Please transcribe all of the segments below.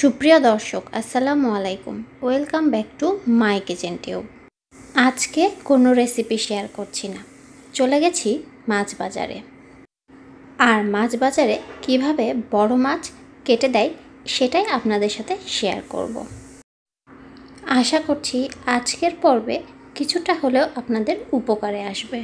সুপ্রিয় দর্শক আসসালামু আলাইকুম welcome back to my kitchen tube আজকে কোনো রেসিপি শেয়ার করছি না চলে গেছি মাছ বাজারে আর মাছ বাজারে কিভাবে বড় মাছ কেটে দেয় সেটাই আপনাদের সাথে শেয়ার করব। আশা করছি আজকের পর্বে কিছুটা হলেও আপনাদের উপকারে আসবে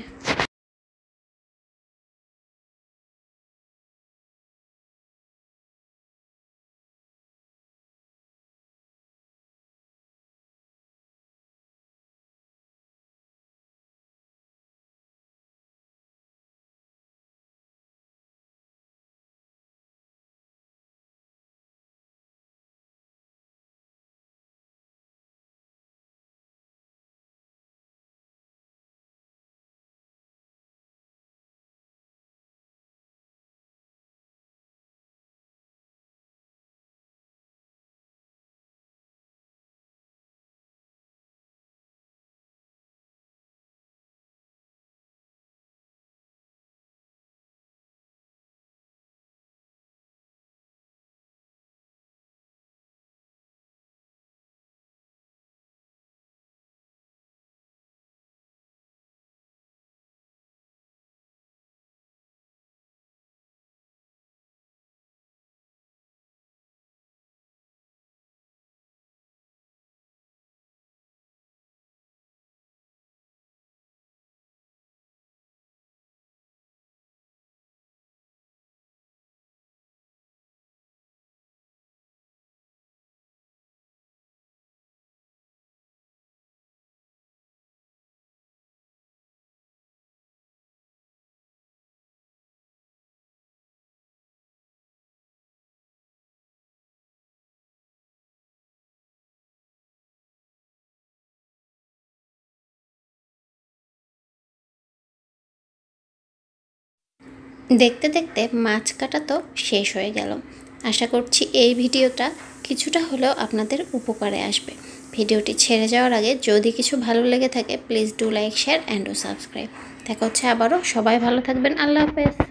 দেখতে দেখতে মাছ কাটা তো শেষ হয়ে গেল আশা করছি এই ভিডিওটা কিছুটা হলেও আপনাদের উপকারে আসবে ভিডিওটি ছেড়ে যাওয়ার আগে যদি কিছু ভালো লেগে থাকে please do like share and subscribe দেখা হচ্ছে আবারও সবাই ভালো থাকবেন আল্লাহ হাফেজ